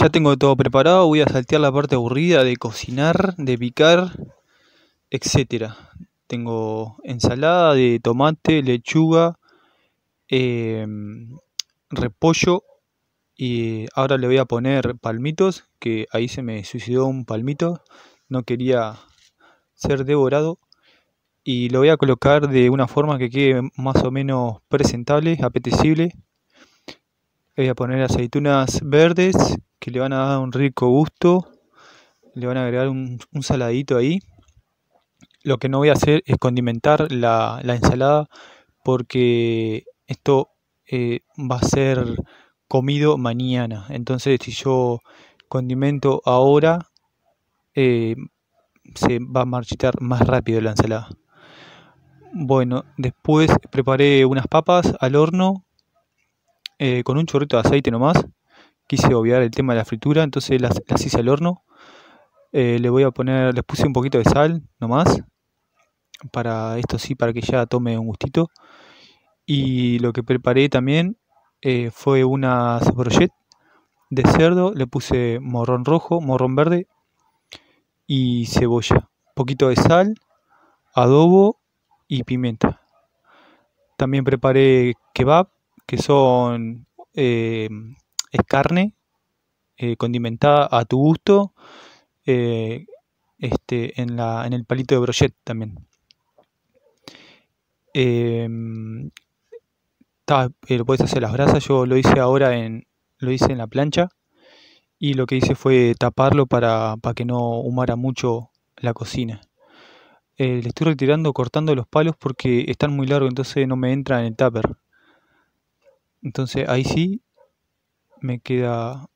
Ya tengo todo preparado, voy a saltear la parte aburrida de cocinar, de picar, etc. Tengo ensalada de tomate, lechuga, em, repollo y ahora le voy a poner palmitos, que ahí se me suicidó un palmito, no quería ser devorado y lo voy a colocar de una forma que quede más o menos presentable, apetecible voy a poner aceitunas verdes que le van a dar un rico gusto. Le van a agregar un, saladito ahí. Lo que no voy a hacer es condimentar la, ensalada porque esto eh, va a ser comido mañana. Entonces si yo condimento ahora, eh, se va a marchitar más rápido la ensalada. Bueno, después preparé unas papas al horno eh, con un chorrito de aceite nomás. Quise obviar el tema de la fritura, entonces las, las hice al horno. Eh, le voy a poner, les puse un poquito de sal nomás. Para esto sí, para que ya tome un gustito. Y lo que preparé también eh, fue una brochettes de cerdo. Le puse morrón rojo, morrón verde y cebolla. Poquito de sal, adobo y pimienta. También preparé kebab que son eh, es carne eh, condimentada a tu gusto eh, este, en, el palito de brochet también. Em, lo puedes hacer las brasas, yo lo hice ahora en, lo hice en la plancha y lo que hice fue taparlo para, para que no humara mucho la cocina. le estoy retirando, cortando los palos porque están muy largos, entonces no me entra en el tupper. Entonces ahí sí me queda,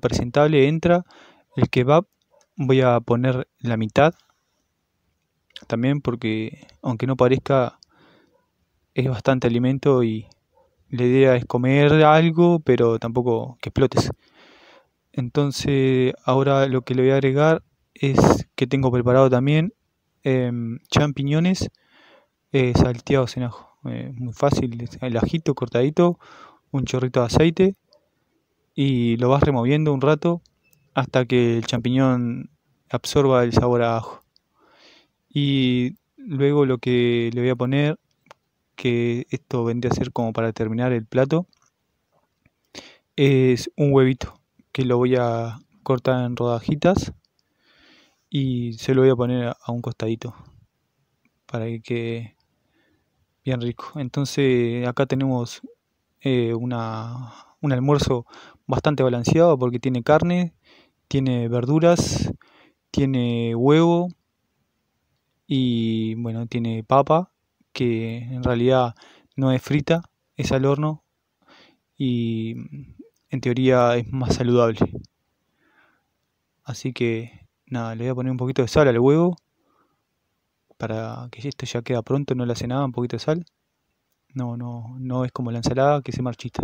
presentable, entra el kebab, voy a poner la mitad también porque aunque no parezca es bastante alimento y la idea es comer algo pero tampoco que explotes. Entonces ahora lo que le voy a agregar es que tengo preparado también em, champiñones eh, salteados en ajo. Eh, muy fácil, el ajito cortadito, un chorrito de aceite y lo vas removiendo un rato hasta que el champiñón absorba el sabor a ajo. Y luego lo que le voy a poner, que esto vendría a ser como para terminar el plato, es un huevito que lo voy a cortar en rodajitas y se lo voy a poner a un costadito para que bien rico. Entonces acá tenemos eh, un almuerzo bastante balanceado porque tiene carne, tiene verduras, tiene huevo y bueno, tiene papa que en realidad no es frita, es al horno y en teoría es más saludable. Así que nada, le voy a poner un poquito de sal al huevo para que esto ya queda pronto, no le hace nada, un poquito de sal. No, no, no es como la ensalada que se marchita.